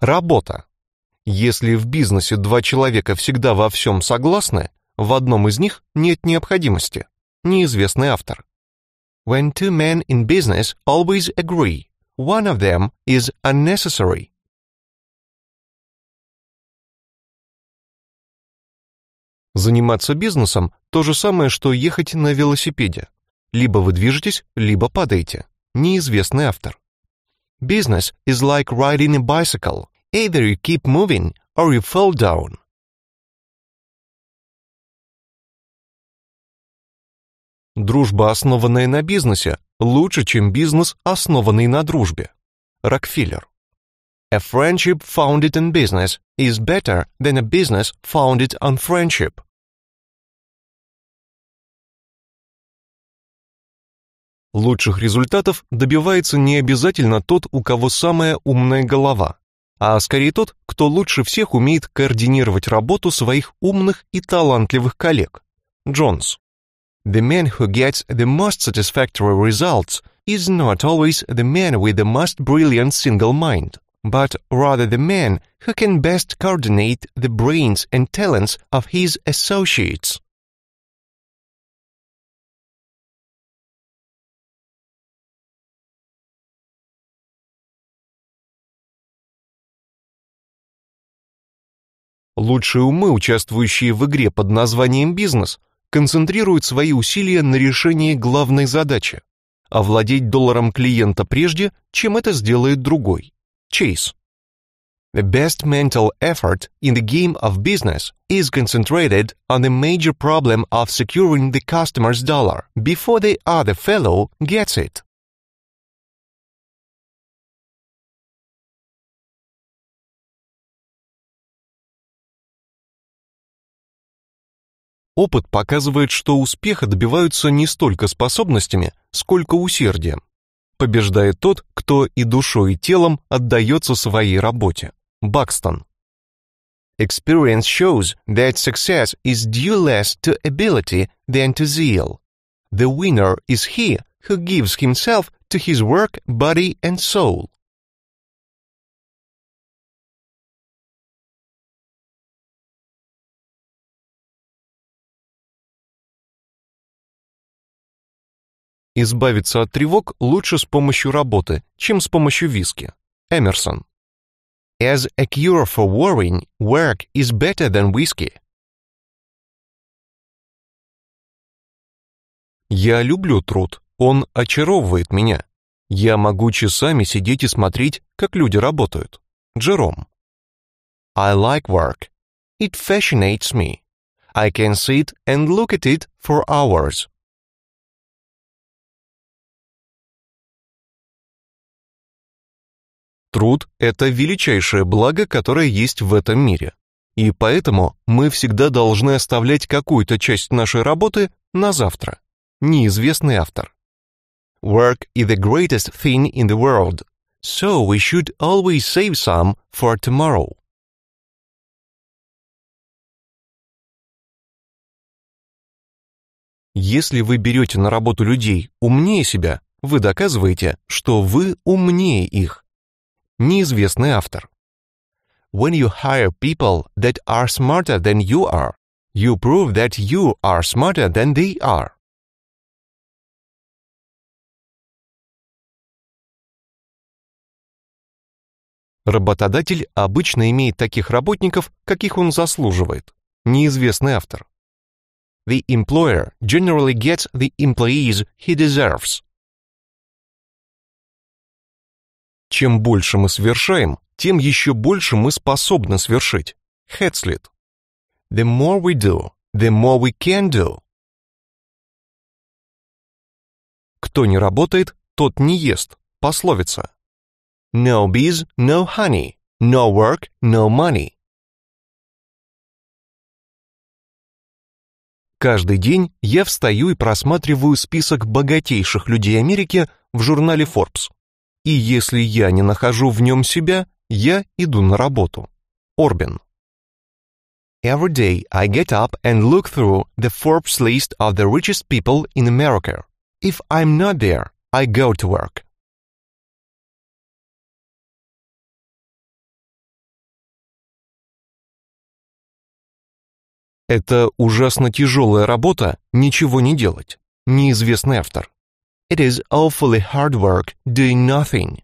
Работа. Если в бизнесе два человека всегда во всем согласны, в одном из них нет необходимости. Неизвестный автор. When two men in business always agree, one of them is unnecessary. Заниматься бизнесом то же самое, что ехать на велосипеде. Либо вы движетесь, либо падаете. Неизвестный автор. Business is like riding a bicycle. Either you keep moving or you fall down. Дружба, основанная на бизнесе, лучше, чем бизнес, основанный на дружбе. Рокфеллер. A friendship founded in business is better than a business founded on friendship. Лучших результатов добивается не обязательно тот, у кого самая умная голова, а скорее тот, кто лучше всех умеет координировать работу своих умных и талантливых коллег. Джонс. The man who gets the most satisfactory results is not always the man with the most brilliant single mind, but rather the man who can best coordinate the brains and talents of his associates. Лучшие умы, участвующие в игре под названием «бизнес», концентрируют свои усилия на решении главной задачи – овладеть долларом клиента прежде, чем это сделает другой. Чейз. The best mental effort in the game of business is concentrated on the major problem of securing the customer's dollar before the other fellow gets it. Опыт показывает, что успеха добиваются не столько способностями, сколько усердием. Побеждает тот, кто и душой, и телом отдается своей работе. Бакстон. Experience shows that success is due less to ability than to zeal. The winner is he who gives himself to his work, body and soul. Избавиться от тревог лучше с помощью работы, чем с помощью виски. Эмерсон. As a cure for worrying, work is better than whiskey. Я люблю труд, он очаровывает меня. Я могу часами сидеть и смотреть, как люди работают. Джером. I like work. It fascinates me. I can sit and look at it for hours. Труд – это величайшее благо, которое есть в этом мире. И поэтому мы всегда должны оставлять какую-то часть нашей работы на завтра. Неизвестный автор. Work is the greatest thing in the world, so we should always save some for tomorrow. Если вы берете на работу людей умнее себя, вы доказываете, что вы умнее их неизвестный автор. When you hire people that are smarter than you are, you prove that you are smarter than they are. Работодатель обычно имеет таких работников, каких он заслуживает. Неизвестный автор. The employer generally gets the employees he deserves. Чем больше мы совершаем, тем еще больше мы способны совершить. Хэтслет. The more we do, the more we can do. Кто не работает, тот не ест. Пословица. No bees, no honey. No work, no money. Каждый день я встаю и просматриваю список богатейших людей Америки в журнале Forbes и если я не нахожу в нем себя, я иду на работу. Орбин. Every day I get up and look through the Forbes list of the richest people in America. If I'm not there, I go to work. Это ужасно тяжелая работа, ничего не делать. Неизвестный автор. It is awfully hard work doing nothing.